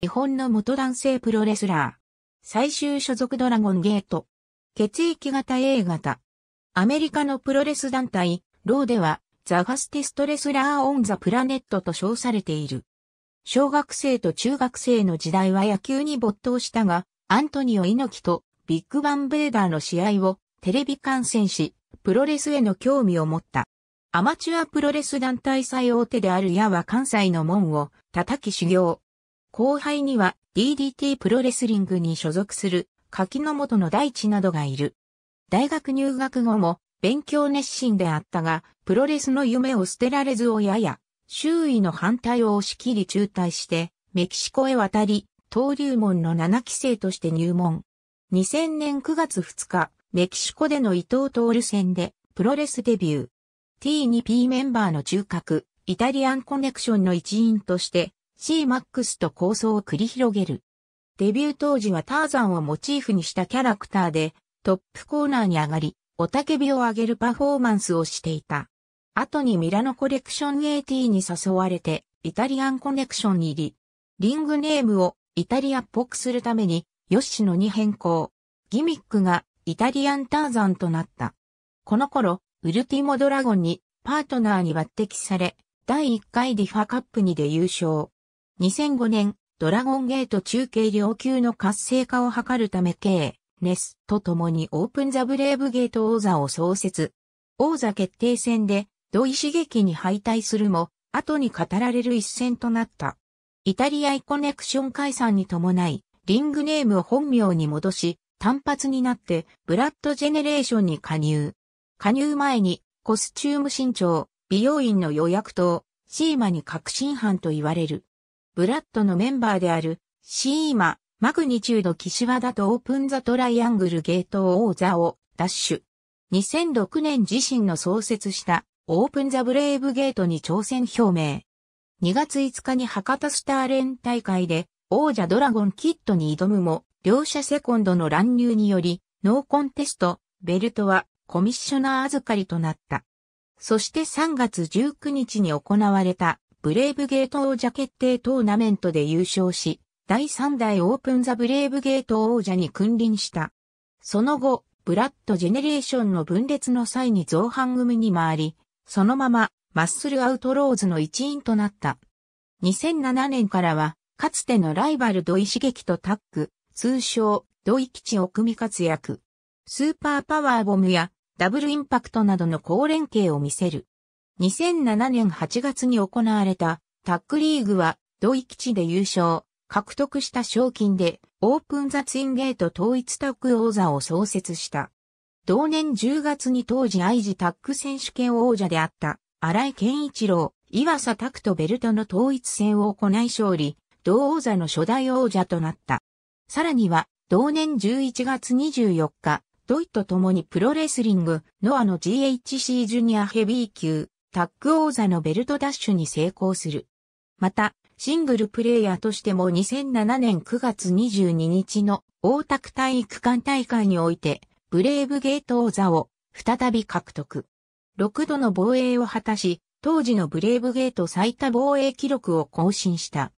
日本の元男性プロレスラー。最終所属ドラゴンゲート。血液型 A 型。アメリカのプロレス団体、ローでは、ザ・ファスティストレスラー・オン・ザ・プラネットと称されている。小学生と中学生の時代は野球に没頭したが、アントニオ猪木とビッグバン・ベーダーの試合をテレビ観戦し、プロレスへの興味を持った。アマチュアプロレス団体最大手である矢は関西の門を叩き修行。後輩には DDT プロレスリングに所属する柿の元の大地などがいる。大学入学後も勉強熱心であったが、プロレスの夢を捨てられず親や周囲の反対を押し切り中退して、メキシコへ渡り、登竜門の7期生として入門。2000年9月2日、メキシコでの伊藤徹戦でプロレスデビュー。T2P メンバーの中核、イタリアンコネクションの一員として、C-MAX と構想を繰り広げる。デビュー当時はターザンをモチーフにしたキャラクターで、トップコーナーに上がり、おたけびを上げるパフォーマンスをしていた。後にミラノコレクション AT に誘われて、イタリアンコネクションに入り、リングネームをイタリアっぽくするために、ヨッシノに変更。ギミックがイタリアンターザンとなった。この頃、ウルティモドラゴンにパートナーに抜擢され、第1回リファカップにで優勝。2005年、ドラゴンゲート中継量級の活性化を図るため K、ネスと共にオープンザブレイブゲート王座を創設。王座決定戦で、土井刺激に敗退するも、後に語られる一戦となった。イタリアイコネクション解散に伴い、リングネームを本名に戻し、単発になって、ブラッドジェネレーションに加入。加入前に、コスチューム新調、美容院の予約等、シーマに確信犯と言われる。ブラッドのメンバーである、シーマ、マグニチュード岸和田とオープンザトライアングルゲート王座を、ダッシュ。2006年自身の創設した、オープンザブレイブゲートに挑戦表明。2月5日に博多スターレン大会で、王者ドラゴンキッドに挑むも、両者セコンドの乱入により、ノーコンテスト、ベルトはコミッショナー預かりとなった。そして3月19日に行われたブレイブゲート王者決定トーナメントで優勝し、第3代オープンザブレイブゲート王者に君臨した。その後、ブラッドジェネレーションの分裂の際に造反組に回り、そのままマッスルアウトローズの一員となった。2007年からは、かつてのライバル土井茂樹とタッグ、通称土井基地を組み活躍。スーパーパワーボムやダブルインパクトなどの好連携を見せる。2007年8月に行われたタックリーグはイ基地で優勝、獲得した賞金でオープンザツインゲート統一タック王座を創設した。同年10月に当時愛知タック選手権王者であった荒井健一郎、岩佐拓とベルトの統一戦を行い勝利、同王座の初代王者となった。さらには、同年11月24日、ドイと共にプロレスリング、ノアの GHC ジュニアヘビー級、タッグ王座のベルトダッシュに成功する。また、シングルプレイヤーとしても2007年9月22日の大田区体育館大会において、ブレイブゲート王座を再び獲得。6度の防衛を果たし、当時のブレイブゲート最多防衛記録を更新した。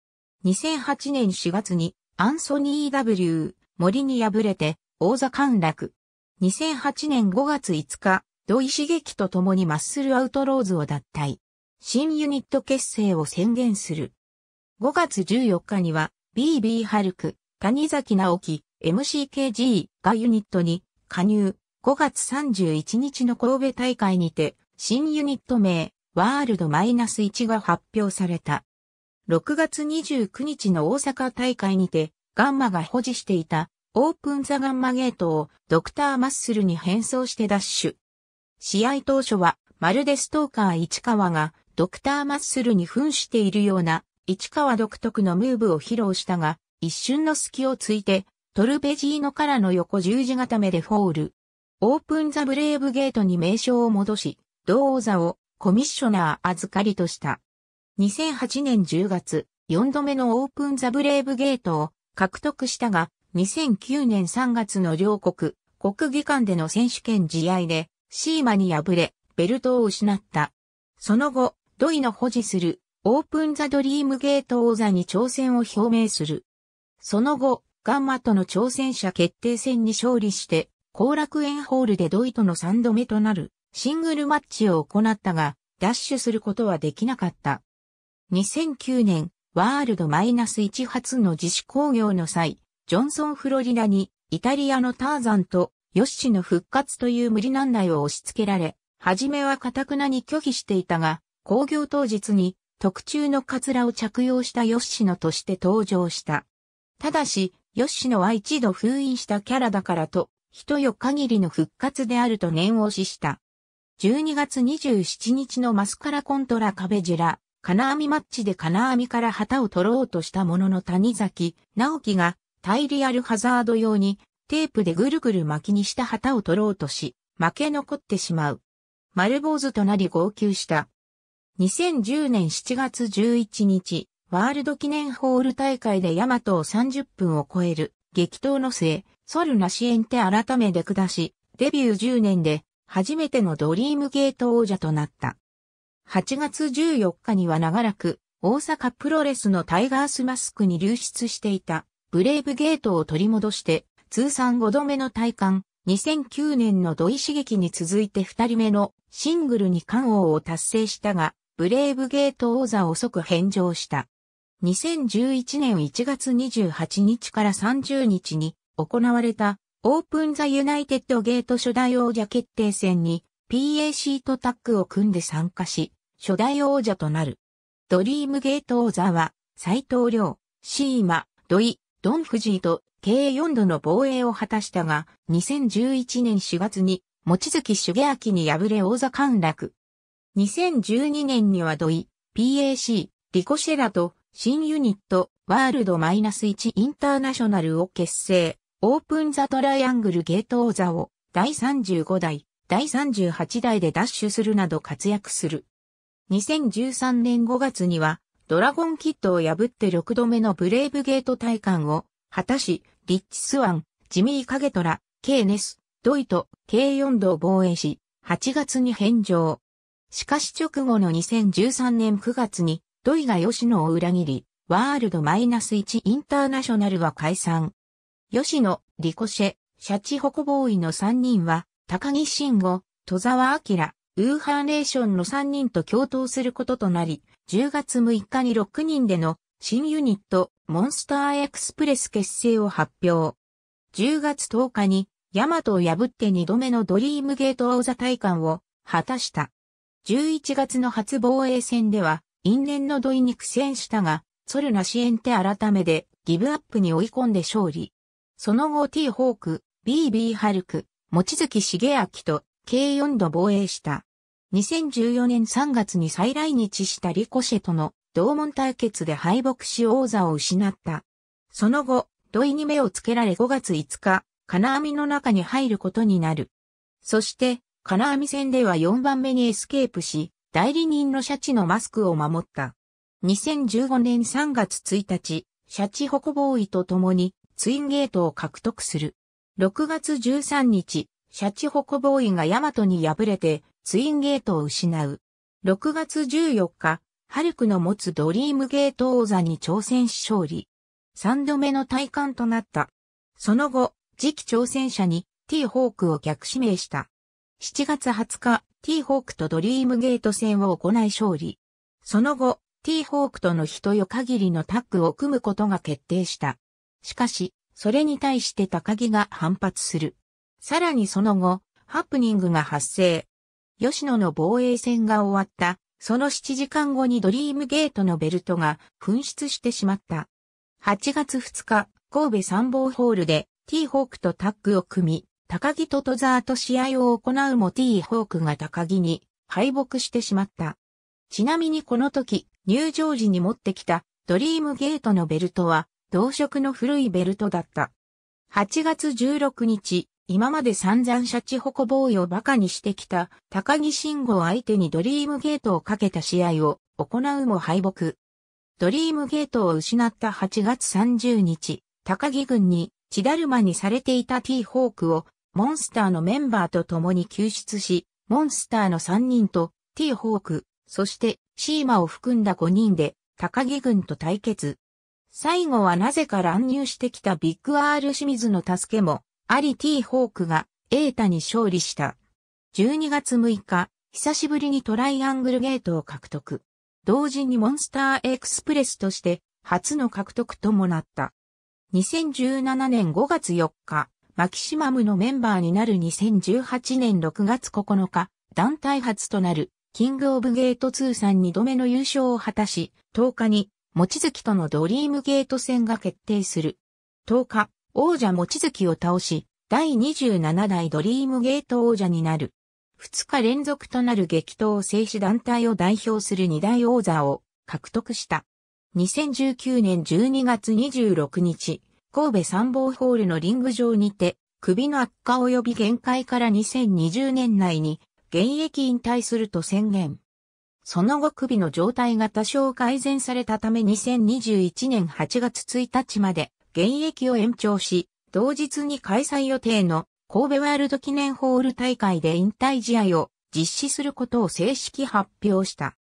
2008年4月にアンソニー・ W・ 森に敗れて王座陥落。2008年5月5日、土井刺激と共にマッスルアウトローズを脱退。新ユニット結成を宣言する。5月14日には BB ハルク、谷崎直樹、MCKG がユニットに加入。5月31日の神戸大会にて新ユニット名ワールド -1 が発表された。6月29日の大阪大会にてガンマが保持していたオープンザガンマゲートをドクターマッスルに変装してダッシュ。試合当初は、まるでストーカー市川が、ドクターマッスルに扮しているような、市川独特のムーブを披露したが、一瞬の隙をついて、トルベジーノからの横十字固めでフォール。オープンザブレイブゲートに名称を戻し、同王座をコミッショナー預かりとした。2008年10月、4度目のオープンザブレイブゲートを獲得したが、2009年3月の両国、国技館での選手権試合で、シーマに敗れ、ベルトを失った。その後、ドイの保持するオープンザドリームゲート王座に挑戦を表明する。その後、ガンマとの挑戦者決定戦に勝利して、後楽園ホールでドイとの3度目となるシングルマッチを行ったが、ダッシュすることはできなかった。2009年、ワールドマイナス1発の自主工業の際、ジョンソンフロリダにイタリアのターザンとヨッシの復活という無理難題を押し付けられ、初めは堅くなに拒否していたが、工業当日に特注のカツラを着用したヨッシノとして登場した。ただし、ヨッシノは一度封印したキャラだからと、人よ限りの復活であると念押しした。12月27日のマスカラコントラ壁ジュラ、金網マッチで金網から旗を取ろうとしたものの谷崎、直樹がタイリアルハザード用にテープでぐるぐる巻きにした旗を取ろうとし、負け残ってしまう。丸坊主となり号泣した。2010年7月11日、ワールド記念ホール大会でヤマトを30分を超える激闘の末、ソルナシエンテ改めで下し、デビュー10年で初めてのドリームゲート王者となった。8月14日には長らく大阪プロレスのタイガースマスクに流出していたブレイブゲートを取り戻して通算5度目の大冠、2009年の土井刺激に続いて2人目のシングルに冠王を達成したが、ブレイブゲート王座を即返上した。2011年1月28日から30日に行われたオープンザユナイテッドゲート初代王者決定戦に PAC とタッグを組んで参加し、初代王者となる。ドリームゲート王座は、斎藤亮、シーマ、土井、ドンフジーと計4度の防衛を果たしたが、2011年4月に、望月茂明に敗れ王座陥落。2012年には土井、PAC、リコシェラと、新ユニット、ワールドマイナス1インターナショナルを結成、オープンザトライアングルゲート王座を、第35代、第38代でダッシュするなど活躍する。2013年5月には、ドラゴンキットを破って6度目のブレイブゲート体感を果たし、リッチ・スワン、ジミー・カゲトラ、ケーネス、ドイト、計4度防衛し、8月に返上。しかし直後の2013年9月に、ドイが吉野を裏切り、ワールドマイナス1インターナショナルは解散。吉野、リコシェ、シャチホコボーイの3人は、高木慎吾、戸沢明、ウーハンレーションの3人と共闘することとなり、10月6日に6人での新ユニット、モンスターエクスプレス結成を発表。10月10日に、ヤマトを破って2度目のドリームゲート王座体感を果たした。11月の初防衛戦では、因縁の土井に苦戦したが、ソルナ支援て、改めでギブアップに追い込んで勝利。その後 T ホーク、BB ハルク、望月茂明と計4度防衛した。2014年3月に再来日したリコシェとの同門対決で敗北し王座を失った。その後、土井に目をつけられ5月5日、金網の中に入ることになる。そして、金網戦では4番目にエスケープし、代理人のシャチのマスクを守った。2015年3月1日、シャチホコボーイと共にツインゲートを獲得する。6月13日、シャチホコボーイがヤマトに敗れてツインゲートを失う。6月14日、ハルクの持つドリームゲート王座に挑戦し勝利。3度目の体感となった。その後、次期挑戦者に T ホークを逆指名した。7月20日、T ホークとドリームゲート戦を行い勝利。その後、T ホークとの人よ限りのタッグを組むことが決定した。しかし、それに対して高木が反発する。さらにその後、ハプニングが発生。吉野の防衛戦が終わったその7時間後にドリームゲートのベルトが紛失してしまった。8月2日、神戸参謀ホールで T ホークとタッグを組み、高木と戸沢と試合を行うも T ホークが高木に敗北してしまった。ちなみにこの時、入場時に持ってきたドリームゲートのベルトは同色の古いベルトだった。8月16日、今まで散々シャチホコボーイを馬鹿にしてきた高木慎吾を相手にドリームゲートをかけた試合を行うも敗北。ドリームゲートを失った8月30日、高木軍に血だるまにされていた T ホークをモンスターのメンバーと共に救出し、モンスターの3人と T ホーク、そしてシーマを含んだ5人で高木軍と対決。最後はなぜか乱入してきたビッグ R 清水の助けもアリ・ティ・ホークがエータに勝利した。12月6日、久しぶりにトライアングルゲートを獲得。同時にモンスターエクスプレスとして初の獲得ともなった。2017年5月4日、マキシマムのメンバーになる2018年6月9日、団体初となるキングオブゲート通算2度目の優勝を果たし、10日に、持月とのドリームゲート戦が決定する。10日、王者望月を倒し、第27代ドリームゲート王者になる。2日連続となる激闘を制止団体を代表する2大王座を獲得した。2019年12月26日、神戸参謀ホールのリング上にて、首の悪化及び限界から2020年内に現役引退すると宣言。その後首の状態が多少改善されたため2021年8月1日まで現役を延長し、同日に開催予定の神戸ワールド記念ホール大会で引退試合を実施することを正式発表した。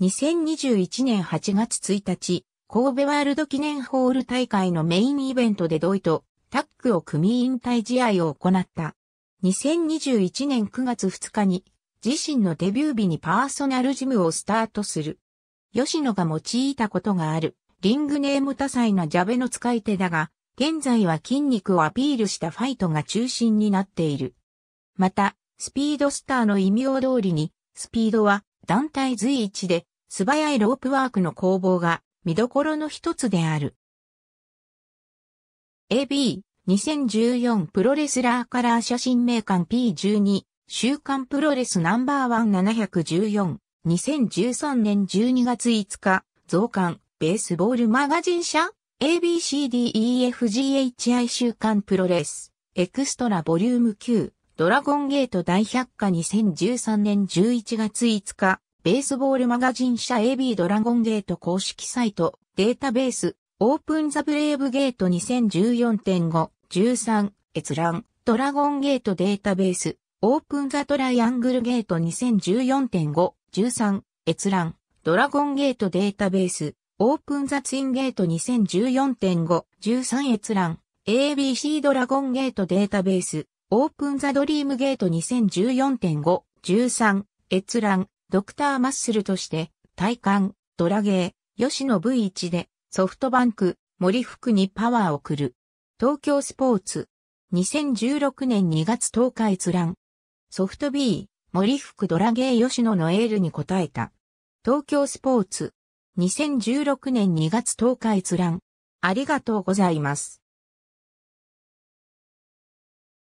2021年8月1日、神戸ワールド記念ホール大会のメインイベントで同意とタッグを組み引退試合を行った。2021年9月2日に自身のデビュー日にパーソナルジムをスタートする。吉野が用いたことがあるリングネーム多彩なジャベの使い手だが、現在は筋肉をアピールしたファイトが中心になっている。また、スピードスターの異名通りに、スピードは団体随一で素早いロープワークの攻防が見どころの一つである。AB、2014プロレスラーカラー写真名館 P12、週刊プロレスナンバーワン714、2013年12月5日、増刊、ベースボールマガジン社 ABCDEFGHI 週刊プロレスエクストラボリューム9ドラゴンゲート大百科2013年11月5日ベースボールマガジン社 AB ドラゴンゲート公式サイトデータベースオープンザブレイブゲート2014.5 13閲覧ドラゴンゲートデータベースオープンザトライアングルゲート2014.5 13閲覧ドラゴンゲートデータベースオープンザツインゲート2014.5、13閲覧、ABC ドラゴンゲートデータベース、オープンザドリームゲート2014.5、13、閲覧、ドクターマッスルとして、体感、ドラゲー、吉野 V1 で、ソフトバンク、森福にパワーを送る。東京スポーツ。2016年2月10日閲覧。ソフト B、森福ドラゲー吉野のエールに応えた。東京スポーツ。2016年2月10日閲覧。ありがとうございます。